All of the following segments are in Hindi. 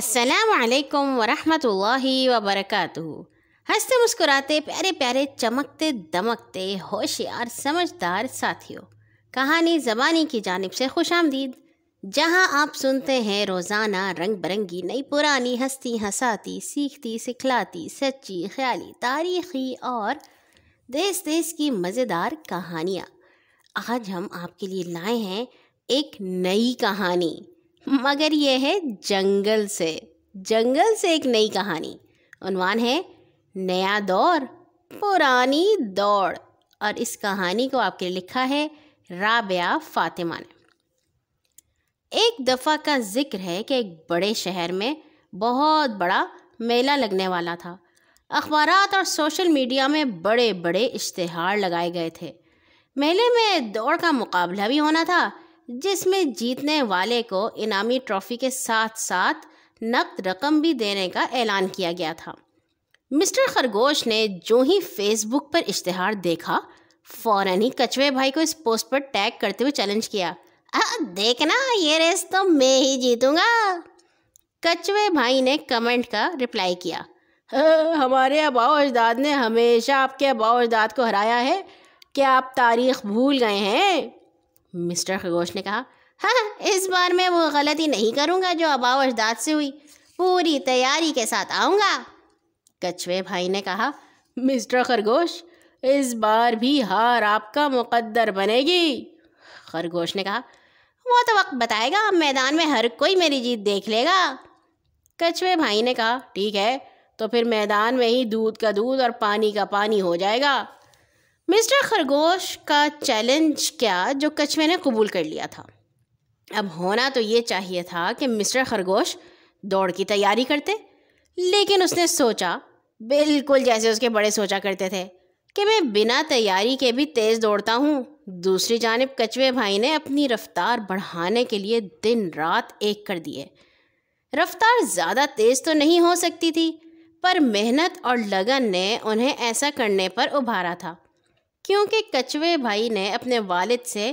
असलकम वरहमतुल्लाहि वबरकातुहु हंसते मुस्कुराते प्यारे प्यारे चमकते दमकते होशियार समझदार साथियों कहानी ज़बानी की जानब से खुश आमदीद जहाँ आप सुनते हैं रोज़ाना रंग बिरंगी नई पुरानी हंसती हंसाती सीखती सिखलाती सच्ची ख्याली तारीखी और देश देश की मज़ेदार कहानियाँ आज हम आपके लिए लाए हैं एक नई कहानी मगर यह है जंगल से जंगल से एक नई कहानी उनवान है नया दौर पुरानी दौड़ और इस कहानी को आपके लिखा है राबिया फातिमा ने एक दफ़ा का जिक्र है कि एक बड़े शहर में बहुत बड़ा मेला लगने वाला था अखबार और सोशल मीडिया में बड़े बड़े इश्तहार लगाए गए थे मेले में दौड़ का मुकाबला भी होना था जिसमें जीतने वाले को इनामी ट्रॉफी के साथ साथ नकद रकम भी देने का ऐलान किया गया था मिस्टर खरगोश ने जो ही फेसबुक पर इश्तहार देखा फ़ौर ही कछुए भाई को इस पोस्ट पर टैग करते हुए चैलेंज किया आ, देखना ये रेस तो मैं ही जीतूँगा कछुए भाई ने कमेंट का रिप्लाई किया हमारे अबाओ अजदाद ने हमेशा आपके अबाओ अजदाद को हराया है क्या आप तारीख भूल गए हैं मिस्टर खरगोश ने कहा हाँ इस बार मैं वो गलती नहीं करूँगा जो अबाव अजदाद से हुई पूरी तैयारी के साथ आऊँगा कछुए भाई ने कहा मिस्टर खरगोश इस बार भी हार आपका मुकद्दर बनेगी खरगोश ने कहा वो तो वक्त बताएगा मैदान में हर कोई मेरी जीत देख लेगा कछुए भाई ने कहा ठीक है तो फिर मैदान में ही दूध का दूध और पानी का पानी हो जाएगा मिस्टर खरगोश का चैलेंज क्या जो कछुए ने कबूल कर लिया था अब होना तो ये चाहिए था कि मिस्टर खरगोश दौड़ की तैयारी करते लेकिन उसने सोचा बिल्कुल जैसे उसके बड़े सोचा करते थे कि मैं बिना तैयारी के भी तेज़ दौड़ता हूँ दूसरी जानब कछुए भाई ने अपनी रफ्तार बढ़ाने के लिए दिन रात एक कर दिए रफ्तार ज़्यादा तेज़ तो नहीं हो सकती थी पर मेहनत और लगन ने उन्हें ऐसा करने पर उभारा था क्योंकि कचवे भाई ने अपने वालिद से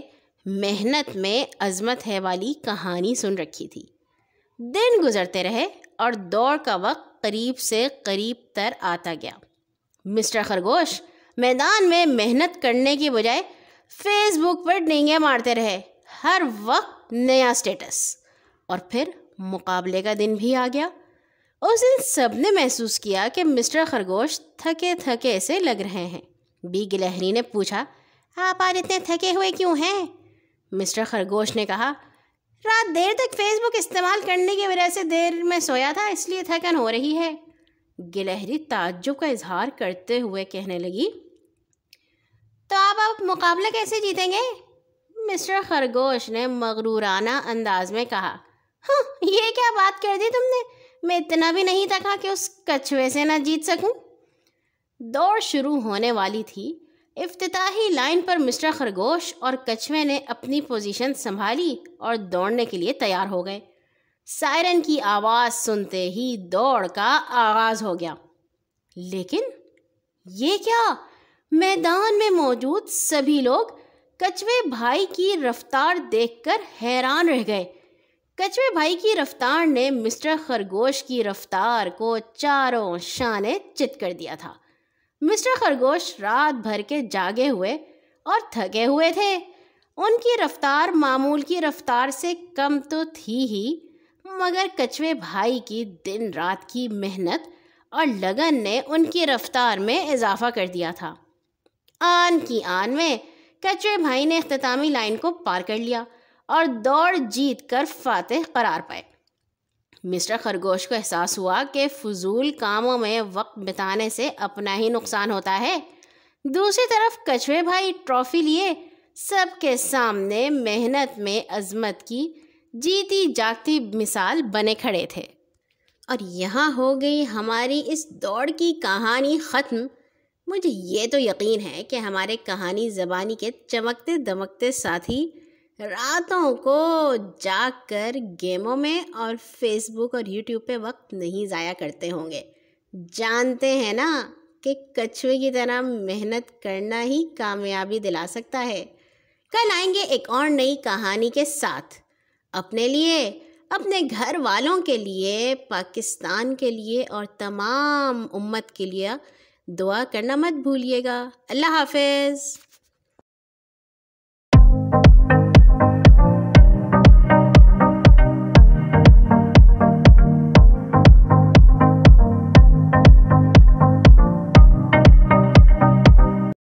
मेहनत में अजमत है वाली कहानी सुन रखी थी दिन गुजरते रहे और दौड़ का वक्त करीब से करीब तर आता गया मिस्टर खरगोश मैदान में मेहनत करने के बजाय फेसबुक पर डेंगे मारते रहे हर वक्त नया स्टेटस और फिर मुकाबले का दिन भी आ गया उस दिन सब ने महसूस किया कि मिस्टर खरगोश थके थके से लग रहे हैं बी गिलहरी ने पूछा आप आज इतने थके हुए क्यों हैं मिस्टर खरगोश ने कहा रात देर तक फेसबुक इस्तेमाल करने की वजह से देर में सोया था इसलिए थकन हो रही है गिलहरी ताज्जुब का इजहार करते हुए कहने लगी तो आप अब मुकाबला कैसे जीतेंगे मिस्टर खरगोश ने मगरूराना अंदाज में कहा हाँ ये क्या बात कर दी तुमने मैं इतना भी नहीं थका कि उस कछुए से ना जीत सकूं दौड़ शुरू होने वाली थी इफ्तताही लाइन पर मिस्टर खरगोश और कछुए ने अपनी पोजीशन संभाली और दौड़ने के लिए तैयार हो गए सायरन की आवाज़ सुनते ही दौड़ का आगाज़ हो गया लेकिन ये क्या मैदान में मौजूद सभी लोग कछुए भाई की रफ्तार देखकर हैरान रह गए कछुए भाई की रफ्तार ने मिस्टर खरगोश की रफ्तार को चारों शान चित कर दिया था मिस्टर खरगोश रात भर के जागे हुए और थके हुए थे उनकी रफ्तार मामूल की रफ्तार से कम तो थी ही मगर कछुए भाई की दिन रात की मेहनत और लगन ने उनकी रफ्तार में इजाफा कर दिया था आन की आन में कछुए भाई ने अख्तामी लाइन को पार कर लिया और दौड़ जीत कर फातह करार पाए मिस्टर खरगोश को एहसास हुआ कि फजूल कामों में वक्त बिताने से अपना ही नुकसान होता है दूसरी तरफ कछुए भाई ट्रॉफी लिए सबके सामने मेहनत में अजमत की जीती जागती मिसाल बने खड़े थे और यहाँ हो गई हमारी इस दौड़ की कहानी ख़त्म मुझे ये तो यकीन है कि हमारे कहानी ज़बानी के चमकते दमकते साथी रातों को जाग कर गेमों में और फेसबुक और यूट्यूब पे वक्त नहीं ज़ाया करते होंगे जानते हैं ना कि कछुए की तरह मेहनत करना ही कामयाबी दिला सकता है कल आएंगे एक और नई कहानी के साथ अपने लिए अपने घर वालों के लिए पाकिस्तान के लिए और तमाम उम्मत के लिए दुआ करना मत भूलिएगा अल्लाह हाफिज़